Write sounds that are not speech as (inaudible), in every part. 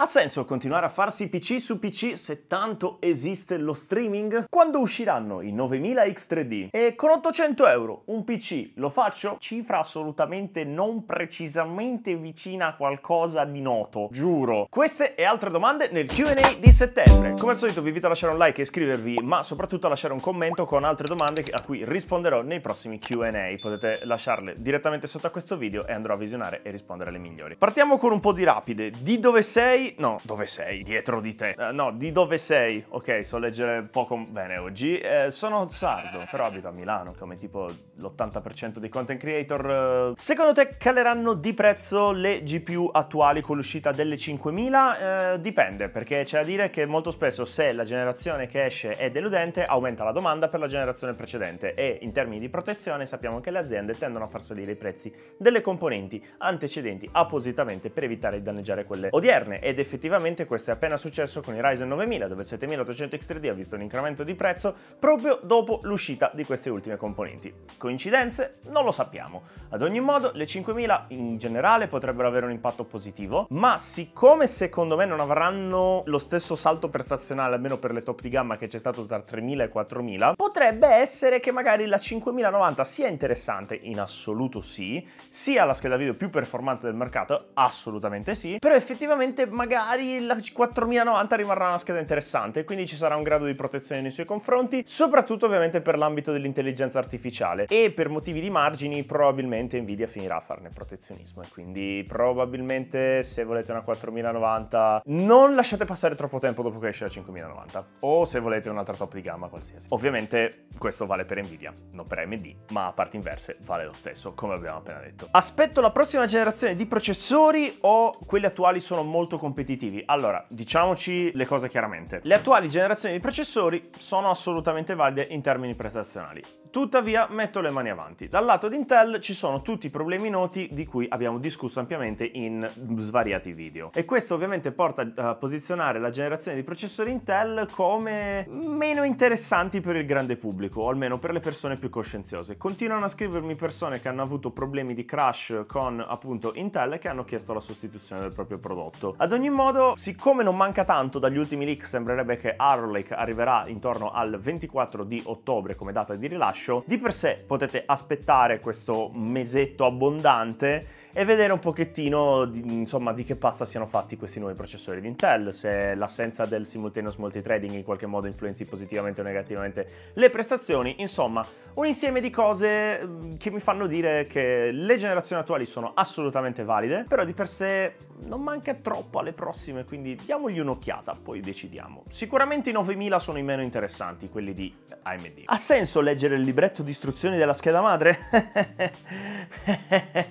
Ha senso continuare a farsi PC su PC se tanto esiste lo streaming? Quando usciranno i 9000 X3D? E con 800 euro un PC lo faccio? Cifra assolutamente non precisamente vicina a qualcosa di noto, giuro. Queste e altre domande nel Q&A di settembre. Come al solito vi invito a lasciare un like e iscrivervi, ma soprattutto a lasciare un commento con altre domande a cui risponderò nei prossimi Q&A. Potete lasciarle direttamente sotto a questo video e andrò a visionare e rispondere alle migliori. Partiamo con un po' di rapide. Di dove sei? No, dove sei? Dietro di te. Uh, no, di dove sei? Ok, so leggere poco bene oggi. Eh, sono sardo, però abito a Milano, come tipo l'80% dei content creator. Eh. Secondo te caleranno di prezzo le GPU attuali con l'uscita delle 5000? Eh, dipende, perché c'è da dire che molto spesso se la generazione che esce è deludente, aumenta la domanda per la generazione precedente e in termini di protezione sappiamo che le aziende tendono a far salire i prezzi delle componenti antecedenti appositamente per evitare di danneggiare quelle odierne ed ed effettivamente questo è appena successo con i Ryzen 9000 dove il 7800 X3D ha visto un incremento di prezzo proprio dopo l'uscita di queste ultime componenti. Coincidenze? Non lo sappiamo. Ad ogni modo le 5000 in generale potrebbero avere un impatto positivo, ma siccome secondo me non avranno lo stesso salto prestazionale almeno per le top di gamma che c'è stato tra 3000 e 4000, potrebbe essere che magari la 5090 sia interessante, in assoluto sì, sia la scheda video più performante del mercato, assolutamente sì, però effettivamente magari magari la 4090 rimarrà una scheda interessante, quindi ci sarà un grado di protezione nei suoi confronti, soprattutto ovviamente per l'ambito dell'intelligenza artificiale e per motivi di margini probabilmente Nvidia finirà a farne protezionismo e quindi probabilmente se volete una 4090 non lasciate passare troppo tempo dopo che esce la 5090 o se volete un'altra top di gamma qualsiasi. Ovviamente questo vale per Nvidia, non per AMD, ma a parti inverse vale lo stesso, come abbiamo appena detto. Aspetto la prossima generazione di processori o quelli attuali sono molto complicati competitivi. Allora, diciamoci le cose chiaramente. Le attuali generazioni di processori sono assolutamente valide in termini prestazionali. Tuttavia metto le mani avanti. Dal lato di Intel ci sono tutti i problemi noti di cui abbiamo discusso ampiamente in svariati video. E questo ovviamente porta a posizionare la generazione di processori Intel come meno interessanti per il grande pubblico, o almeno per le persone più coscienziose. Continuano a scrivermi persone che hanno avuto problemi di crash con appunto Intel e che hanno chiesto la sostituzione del proprio prodotto. Ad ogni modo, siccome non manca tanto dagli ultimi leak, sembrerebbe che Arrow Lake arriverà intorno al 24 di ottobre come data di rilascio, liscio. Di per sé potete aspettare questo mesetto abbondante e vedere un pochettino di, insomma, di che pasta siano fatti questi nuovi processori di Intel, se l'assenza del simultaneous multitrading in qualche modo influenzi positivamente o negativamente le prestazioni, insomma un insieme di cose mm, che mi fanno dire che le generazioni attuali sono assolutamente valide, però di per sé non manca troppo alle prossime, quindi diamogli un'occhiata, poi decidiamo. Sicuramente i 9000 sono i meno interessanti, quelli di AMD. Ha senso leggere il libretto di istruzioni della scheda madre?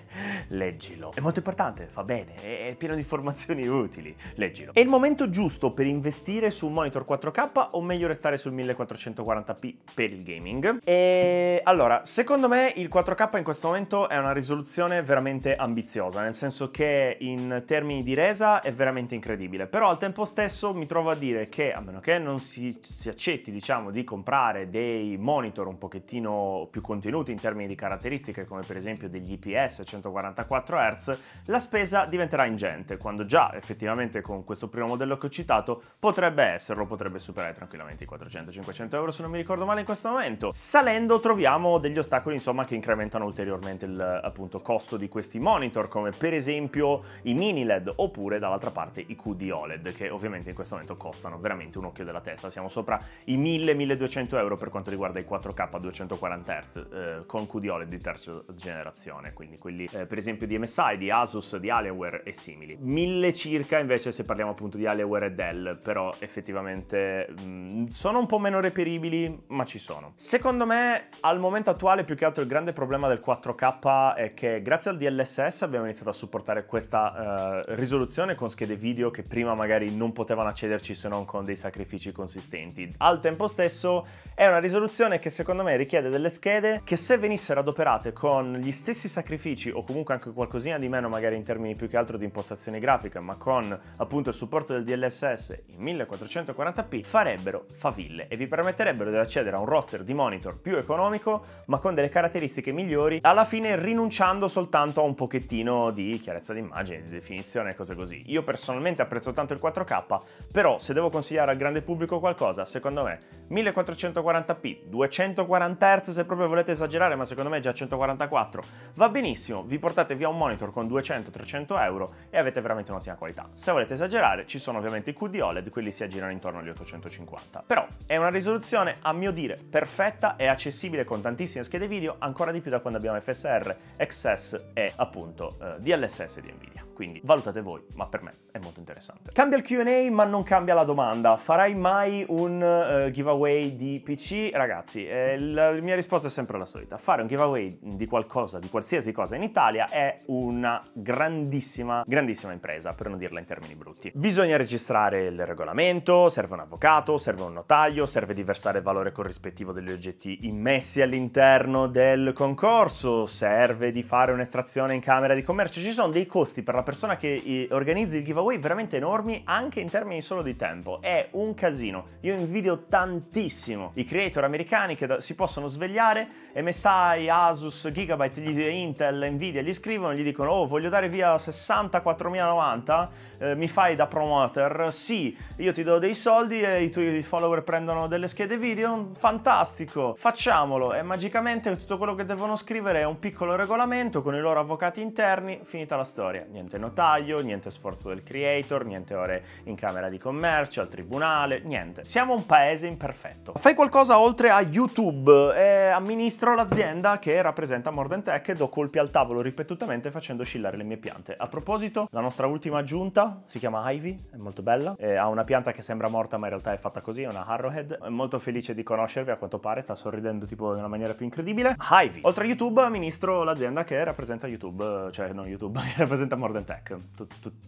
(laughs) Leggere leggilo. È molto importante, fa bene, è pieno di informazioni (laughs) utili, leggilo. È il momento giusto per investire su un monitor 4K o meglio restare sul 1440p per il gaming? E allora, secondo me il 4K in questo momento è una risoluzione veramente ambiziosa, nel senso che in termini di resa è veramente incredibile, però al tempo stesso mi trovo a dire che a meno che non si, si accetti diciamo di comprare dei monitor un pochettino più contenuti in termini di caratteristiche come per esempio degli IPS 144 4 Hz, la spesa diventerà ingente, quando già effettivamente con questo primo modello che ho citato potrebbe esserlo, potrebbe superare tranquillamente i 400-500 euro se non mi ricordo male in questo momento. Salendo troviamo degli ostacoli insomma che incrementano ulteriormente il appunto costo di questi monitor, come per esempio i mini LED oppure dall'altra parte i QD OLED, che ovviamente in questo momento costano veramente un occhio della testa, siamo sopra i 1000-1200 euro per quanto riguarda i 4K 240 Hz eh, con QD OLED di terza generazione, quindi quelli eh, per esempio di MSI, di Asus, di Alienware e simili. Mille circa invece se parliamo appunto di Alienware e Dell, però effettivamente mh, mm, sono un po' meno reperibili, ma ci sono. Secondo me al momento attuale più che altro il grande problema del 4K è che grazie al DLSS abbiamo iniziato a supportare questa uh, risoluzione con schede video che prima magari non potevano accederci se non con dei sacrifici consistenti. Al tempo stesso è una risoluzione che secondo me richiede delle schede che se venissero adoperate con gli stessi sacrifici o comunque anche qualcosina di meno magari in termini più che altro di impostazione grafica, ma con appunto il supporto del DLSS in 1440p farebbero faville e vi permetterebbero di accedere a un roster di monitor più economico, ma con delle caratteristiche migliori, alla fine rinunciando soltanto a un pochettino di chiarezza d'immagine, di definizione e cose così. Io personalmente apprezzo tanto il 4K, però se devo consigliare al grande pubblico qualcosa, secondo me 1440p, 240 Hz se proprio volete esagerare, ma secondo me già 144 va benissimo, vi portate via via un monitor con 200-300 euro e avete veramente un'ottima qualità. Se volete esagerare ci sono ovviamente i QD OLED, quelli si aggirano intorno agli 850. Però è una risoluzione a mio dire perfetta e accessibile con tantissime schede video, ancora di più da quando abbiamo FSR, XS e appunto eh, DLSS di Nvidia. Quindi valutate voi, ma per me è molto interessante. Cambia il QA ma non cambia la domanda. Farai mai un uh, giveaway di PC? Ragazzi, eh, la mia risposta è sempre la solita. Fare un giveaway di qualcosa, di qualsiasi cosa in Italia è una grandissima, grandissima impresa, per non dirla in termini brutti. Bisogna registrare il regolamento, serve un avvocato, serve un notaio, serve diversare il valore corrispettivo degli oggetti immessi all'interno del concorso, serve di fare un'estrazione in camera di commercio, ci sono dei costi per la persona che organizzi il giveaway veramente enormi anche in termini solo di tempo, è un casino. Io invidio tantissimo i creator americani che si possono svegliare MSI, Asus, Gigabyte, Intel, Nvidia gli scrivono qualcuno gli dicono oh voglio dare via 64.090 eh, mi fai da promoter sì io ti do dei soldi e i tuoi follower prendono delle schede video fantastico facciamolo e magicamente tutto quello che devono scrivere è un piccolo regolamento con i loro avvocati interni finita la storia niente notaio niente sforzo del creator niente ore in camera di commercio al tribunale niente siamo un paese imperfetto fai qualcosa oltre a youtube e eh, amministro l'azienda che rappresenta Morden Tech e do colpi al tavolo ripetutamente semplicemente facendo oscillare le mie piante. A proposito, la nostra ultima aggiunta si chiama Ivy, è molto bella, eh, ha una pianta che sembra morta ma in realtà è fatta così, è una Harrowhead, è molto felice di conoscervi a quanto pare, sta sorridendo tipo in una maniera più incredibile. Ivy. Oltre a YouTube ministro l'azienda che rappresenta YouTube, eh, cioè non YouTube, che (laughs) rappresenta More Tech.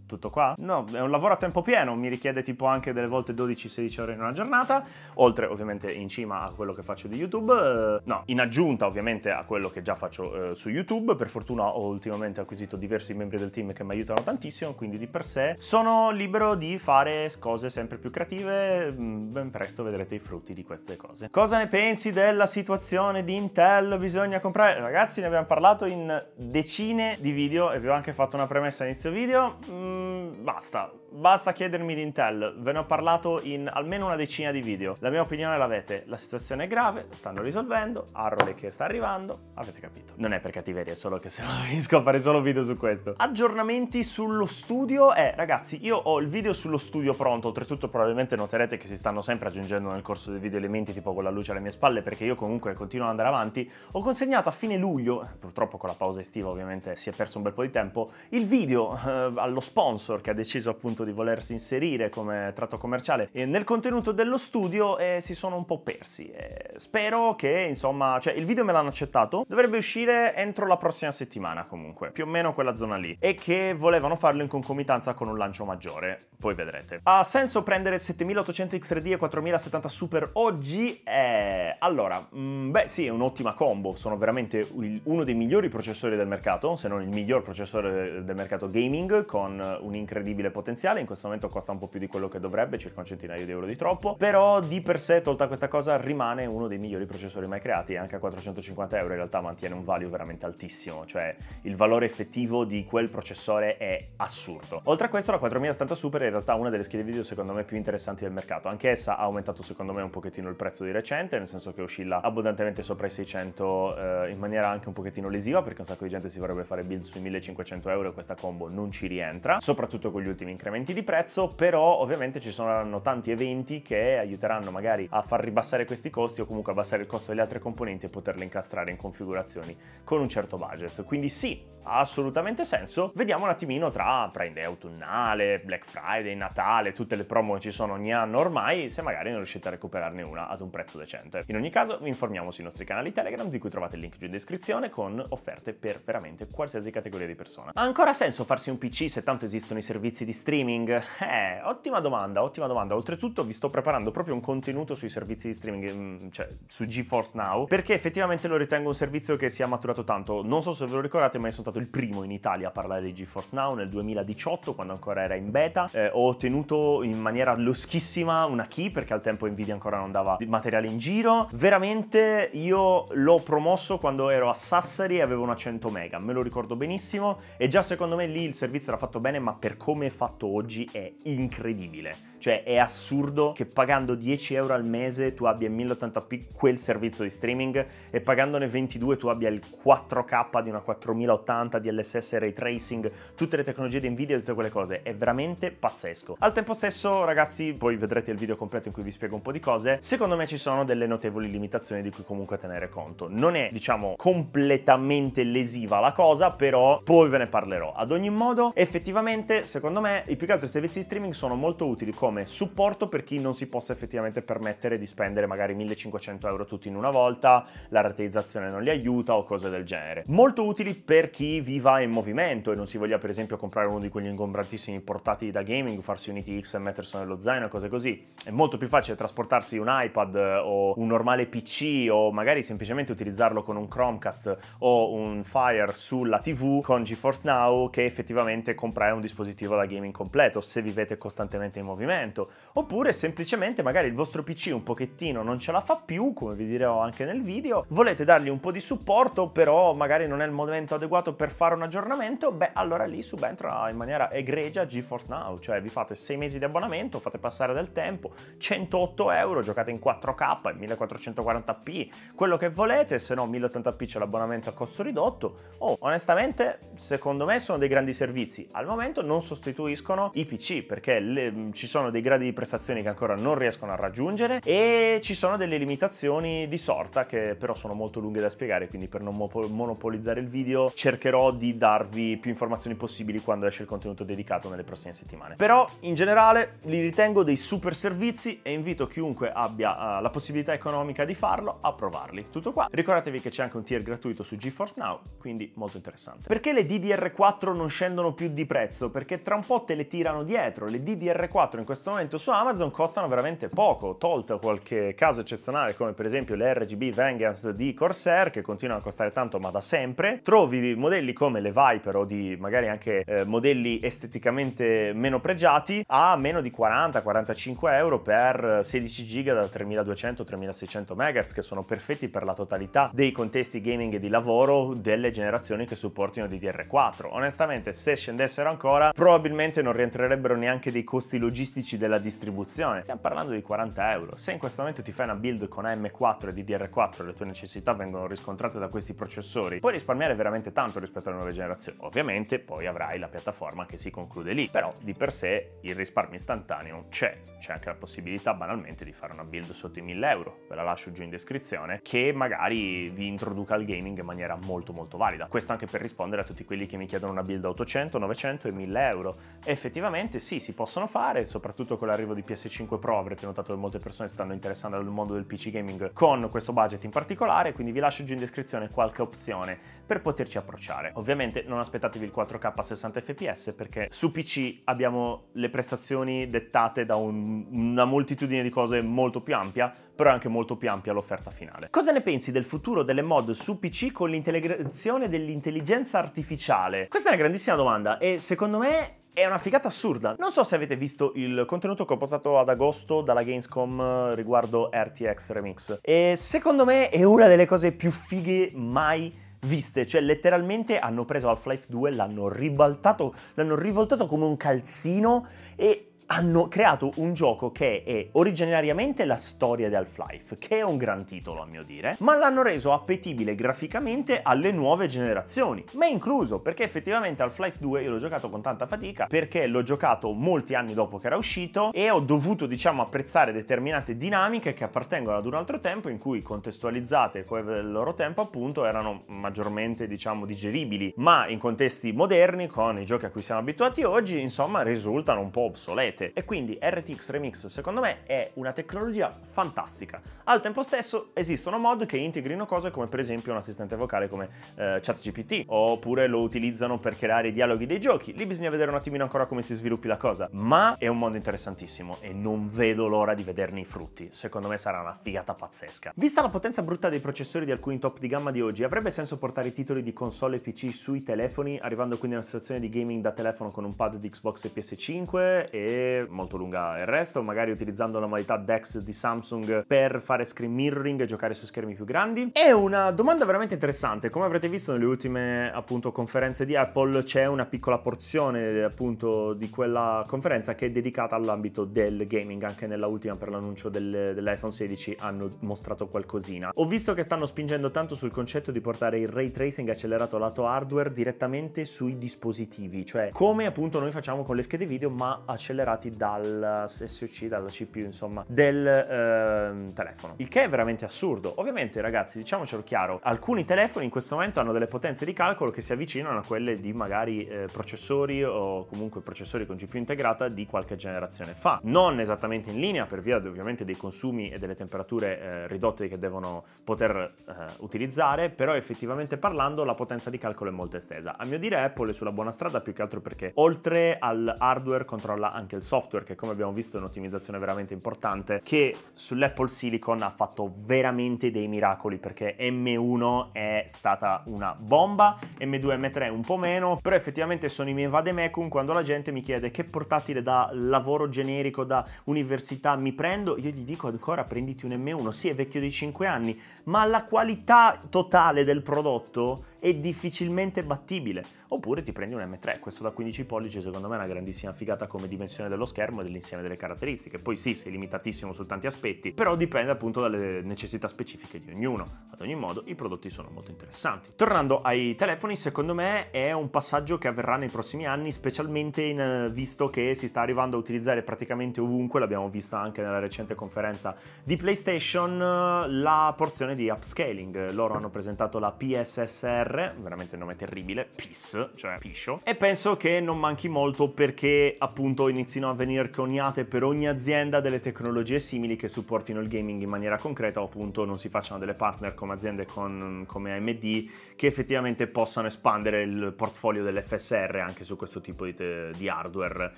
tutto qua? No, è un lavoro a tempo pieno, mi richiede tipo anche delle volte 12-16 ore in una giornata, oltre ovviamente in cima a quello che faccio di YouTube, eh, no, in aggiunta ovviamente a quello che già faccio eh, su YouTube, per fortuna ho ultimamente ultimamente ho acquisito diversi membri del team che mi aiutano tantissimo, quindi di per sé sono libero di fare cose sempre più creative, mm, ben presto vedrete i frutti di queste cose. Cosa ne pensi della situazione di Intel? Bisogna comprare... Ragazzi ne abbiamo parlato in decine di video e vi ho anche fatto una premessa all'inizio video, mm, basta, Basta chiedermi di Intel, ve ne ho parlato in almeno una decina di video. La mia opinione l'avete, la situazione è grave, stanno risolvendo, Arrole che sta arrivando, avete capito. Non è per cattiveria, è solo che se no finisco (laughs) a fare solo video su questo. Aggiornamenti sullo studio? Eh, ragazzi, io ho il video sullo studio pronto, oltretutto probabilmente noterete che si stanno sempre aggiungendo nel corso dei video elementi tipo con la luce alle mie spalle perché io comunque continuo ad andare avanti. Ho consegnato a fine luglio, purtroppo con la pausa estiva ovviamente si è perso un bel po' di tempo, il video eh, allo sponsor che ha deciso appunto appunto di volersi inserire come tratto commerciale nel contenuto dello studio eh, si sono un po' persi. Eh, spero che insomma, cioè il video me l'hanno accettato, dovrebbe uscire entro la prossima settimana comunque, più o meno quella zona lì, e che volevano farlo in concomitanza con un lancio maggiore, poi vedrete. Ha senso prendere 7800 X3D e 4070 Super oggi? Eh, allora, mh, mm, beh sì, è un'ottima combo, sono veramente il, uno dei migliori processori del mercato, se non il miglior processore del mercato gaming, con un incredibile potenziale iniziale, in questo momento costa un po' più di quello che dovrebbe, circa un centinaio di euro di troppo, però di per sé, tolta questa cosa, rimane uno dei migliori processori mai creati, e anche a 450 euro in realtà mantiene un value veramente altissimo, cioè il valore effettivo di quel processore è assurdo. Oltre a questo la 4070 Super è in realtà una delle schede video secondo me più interessanti del mercato, anche essa ha aumentato secondo me un pochettino il prezzo di recente, nel senso che oscilla abbondantemente sopra i 600 eh, in maniera anche un pochettino lesiva, perché un sacco di gente si vorrebbe fare build sui 1500 euro e questa combo non ci rientra, soprattutto con gli ultimi incrementi aumenti di prezzo, però ovviamente ci saranno tanti eventi che aiuteranno magari a far ribassare questi costi o comunque abbassare il costo delle altre componenti e poterle incastrare in configurazioni con un certo budget. Quindi sì, assolutamente senso, vediamo un attimino tra prende autunnale, Black Friday, Natale, tutte le promo che ci sono ogni anno ormai, se magari non riuscite a recuperarne una ad un prezzo decente. In ogni caso vi informiamo sui nostri canali Telegram di cui trovate il link giù in descrizione con offerte per veramente qualsiasi categoria di persona. Ha ancora senso farsi un PC se tanto esistono i servizi di streaming? Eh, ottima domanda, ottima domanda. Oltretutto vi sto preparando proprio un contenuto sui servizi di streaming, mm, cioè su GeForce Now, perché effettivamente lo ritengo un servizio che si è maturato tanto. Non so se ve lo ricordate, ma io sono stato stato il primo in Italia a parlare di GeForce Now nel 2018 quando ancora era in beta. Eh, ho ottenuto in maniera loschissima una key perché al tempo Nvidia ancora non dava materiale in giro. Veramente io l'ho promosso quando ero a Sassari e avevo una 100 mega, me lo ricordo benissimo e già secondo me lì il servizio era fatto bene ma per come è fatto oggi è incredibile. Cioè è assurdo che pagando 10 euro al mese tu abbia 1080p quel servizio di streaming e pagandone 22 tu abbia il 4K di una 4080 1080, DLSS, ray tracing, tutte le tecnologie di Nvidia e tutte quelle cose. È veramente pazzesco. Al tempo stesso, ragazzi, poi vedrete il video completo in cui vi spiego un po' di cose, secondo me ci sono delle notevoli limitazioni di cui comunque tenere conto. Non è, diciamo, completamente lesiva la cosa, però poi ve ne parlerò. Ad ogni modo, effettivamente, secondo me, i più che altro servizi di streaming sono molto utili come supporto per chi non si possa effettivamente permettere di spendere magari 1500 euro tutti in una volta, la rateizzazione non li aiuta o cose del genere. Molto utili per chi viva in movimento e non si voglia per esempio comprare uno di quegli ingombrantissimi portatili da gaming, farsi un ITX e mettersi nello zaino, e cose così. È molto più facile trasportarsi un iPad eh, o un normale PC o magari semplicemente utilizzarlo con un Chromecast o un Fire sulla TV con GeForce Now che effettivamente comprare un dispositivo da gaming completo se vivete costantemente in movimento. Oppure semplicemente magari il vostro PC un pochettino non ce la fa più, come vi dirò anche nel video, volete dargli un po' di supporto però magari non è il momento adeguato per fare un aggiornamento, beh allora lì subentra in maniera egregia GeForce Now, cioè vi fate 6 mesi di abbonamento, fate passare del tempo, 108 euro, giocate in 4K, 1440p, quello che volete, se no 1080p c'è l'abbonamento a costo ridotto. Oh, onestamente secondo me sono dei grandi servizi, al momento non sostituiscono i PC perché le, mm, ci sono dei gradi di prestazioni che ancora non riescono a raggiungere e ci sono delle limitazioni di sorta che però sono molto lunghe da spiegare, quindi per non monopolizzare il video cercherò cercherò di darvi più informazioni possibili quando esce il contenuto dedicato nelle prossime settimane. Però in generale li ritengo dei super servizi e invito chiunque abbia uh, la possibilità economica di farlo a provarli. Tutto qua. Ricordatevi che c'è anche un tier gratuito su GeForce Now, quindi molto interessante. Perché le DDR4 non scendono più di prezzo? Perché tra un po' te le tirano dietro. Le DDR4 in questo momento su Amazon costano veramente poco, tolto qualche caso eccezionale come per esempio le RGB Vengeance di Corsair che continuano a costare tanto ma da sempre. Trovi modelli modelli come le Viper o di magari anche eh, modelli esteticamente meno pregiati a meno di 40-45 euro per 16 giga da 3200-3600 MHz che sono perfetti per la totalità dei contesti gaming di lavoro delle generazioni che supportino DDR4. Onestamente se scendessero ancora probabilmente non rientrerebbero neanche dei costi logistici della distribuzione. Stiamo parlando di 40 euro. Se in questo momento ti fai una build con AM4 e DDR4 le tue necessità vengono riscontrate da questi processori puoi risparmiare veramente tanto rispetto alle nuove generazioni. Ovviamente poi avrai la piattaforma che si conclude lì, però di per sé il risparmio istantaneo c'è. C'è anche la possibilità banalmente di fare una build sotto i 1000 euro, ve la lascio giù in descrizione, che magari vi introduca al gaming in maniera molto molto valida. Questo anche per rispondere a tutti quelli che mi chiedono una build a 800, 900 e 1000 euro. effettivamente sì, si possono fare, soprattutto con l'arrivo di PS5 Pro avrete notato che molte persone stanno interessando al mondo del PC gaming con questo budget in particolare, quindi vi lascio giù in descrizione qualche opzione per poterci approcciare fare. Ovviamente non aspettatevi il 4K a 60 fps perché su PC abbiamo le prestazioni dettate da un, una moltitudine di cose molto più ampia, però è anche molto più ampia l'offerta finale. Cosa ne pensi del futuro delle mod su PC con l'integrazione dell'intelligenza artificiale? Questa è una grandissima domanda e secondo me è una figata assurda. Non so se avete visto il contenuto che ho postato ad agosto dalla Gamescom riguardo RTX Remix. E secondo me è una delle cose più fighe mai viste, cioè letteralmente hanno preso Half-Life 2, l'hanno ribaltato, l'hanno rivoltato come un calzino e hanno creato un gioco che è originariamente la storia di Half-Life, che è un gran titolo a mio dire, ma l'hanno reso appetibile graficamente alle nuove generazioni, me incluso, perché effettivamente Half-Life 2 io l'ho giocato con tanta fatica, perché l'ho giocato molti anni dopo che era uscito e ho dovuto diciamo apprezzare determinate dinamiche che appartengono ad un altro tempo in cui contestualizzate con il loro tempo appunto erano maggiormente diciamo digeribili, ma in contesti moderni con i giochi a cui siamo abituati oggi insomma risultano un po' obsoleti rete e quindi RTX Remix secondo me è una tecnologia fantastica. Al tempo stesso esistono mod che integrino cose come per esempio un assistente vocale come eh, ChatGPT oppure lo utilizzano per creare i dialoghi dei giochi. Lì bisogna vedere un attimino ancora come si sviluppi la cosa, ma è un mondo interessantissimo e non vedo l'ora di vederne i frutti. Secondo me sarà una figata pazzesca. Vista la potenza brutta dei processori di alcuni top di gamma di oggi, avrebbe senso portare i titoli di console e PC sui telefoni, arrivando quindi a una situazione di gaming da telefono con un pad di Xbox e PS5 e molto lunga il resto, magari utilizzando la modalità DeX di Samsung per fare screen mirroring e giocare su schermi più grandi. È una domanda veramente interessante, come avrete visto nelle ultime appunto conferenze di Apple c'è una piccola porzione appunto di quella conferenza che è dedicata all'ambito del gaming, anche nella ultima per l'annuncio del, dell'iPhone 16 hanno mostrato qualcosina. Ho visto che stanno spingendo tanto sul concetto di portare il ray tracing accelerato lato hardware direttamente sui dispositivi, cioè come appunto noi facciamo con le schede video ma accelerate generati dal SOC, dalla CPU, insomma, del eh, telefono. Il che è veramente assurdo. Ovviamente, ragazzi, diciamocelo chiaro, alcuni telefoni in questo momento hanno delle potenze di calcolo che si avvicinano a quelle di magari eh, processori o comunque processori con GPU integrata di qualche generazione fa. Non esattamente in linea per via ovviamente dei consumi e delle temperature eh, ridotte che devono poter eh, utilizzare, però effettivamente parlando la potenza di calcolo è molto estesa. A mio dire Apple è sulla buona strada più che altro perché oltre al hardware controlla anche il software software che come abbiamo visto è un'ottimizzazione veramente importante che sull'Apple Silicon ha fatto veramente dei miracoli perché M1 è stata una bomba, M2 M3 un po' meno, però effettivamente sono i miei vademecum quando la gente mi chiede che portatile da lavoro generico, da università mi prendo, io gli dico ancora prenditi un M1, sì è vecchio di 5 anni, ma la qualità totale del prodotto è difficilmente battibile. Oppure ti prendi un M3, questo da 15 pollici secondo me è una grandissima figata come dimensione dello schermo e dell'insieme delle caratteristiche. Poi sì, sei limitatissimo su tanti aspetti, però dipende appunto dalle necessità specifiche di ognuno. Ad ogni modo, i prodotti sono molto interessanti. Tornando ai telefoni, secondo me è un passaggio che avverrà nei prossimi anni, specialmente in, eh, visto che si sta arrivando a utilizzare praticamente ovunque, l'abbiamo vista anche nella recente conferenza di PlayStation, eh, la porzione di upscaling. Loro hanno presentato la PSSR PR, veramente il nome terribile, PIS, cioè piscio, e penso che non manchi molto perché appunto inizino a venire coniate per ogni azienda delle tecnologie simili che supportino il gaming in maniera concreta o appunto non si facciano delle partner come aziende con, come AMD che effettivamente possano espandere il portfolio dell'FSR anche su questo tipo di, di hardware,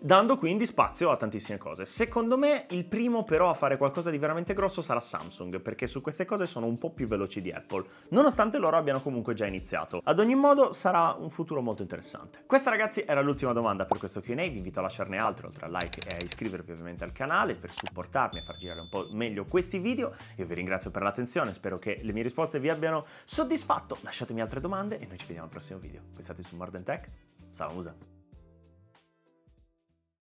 dando quindi spazio a tantissime cose. Secondo me il primo però a fare qualcosa di veramente grosso sarà Samsung perché su queste cose sono un po' più veloci di Apple, nonostante loro abbiano comunque già iniziato iniziato. Ad ogni modo sarà un futuro molto interessante. Questa ragazzi era l'ultima domanda per questo Q&A, vi invito a lasciarne altre oltre a like e a iscrivervi ovviamente al canale per supportarmi e far girare un po' meglio questi video. Io vi ringrazio per l'attenzione, spero che le mie risposte vi abbiano soddisfatto. Lasciatemi altre domande e noi ci vediamo al prossimo video. Pensate su Morden Tech, Musa!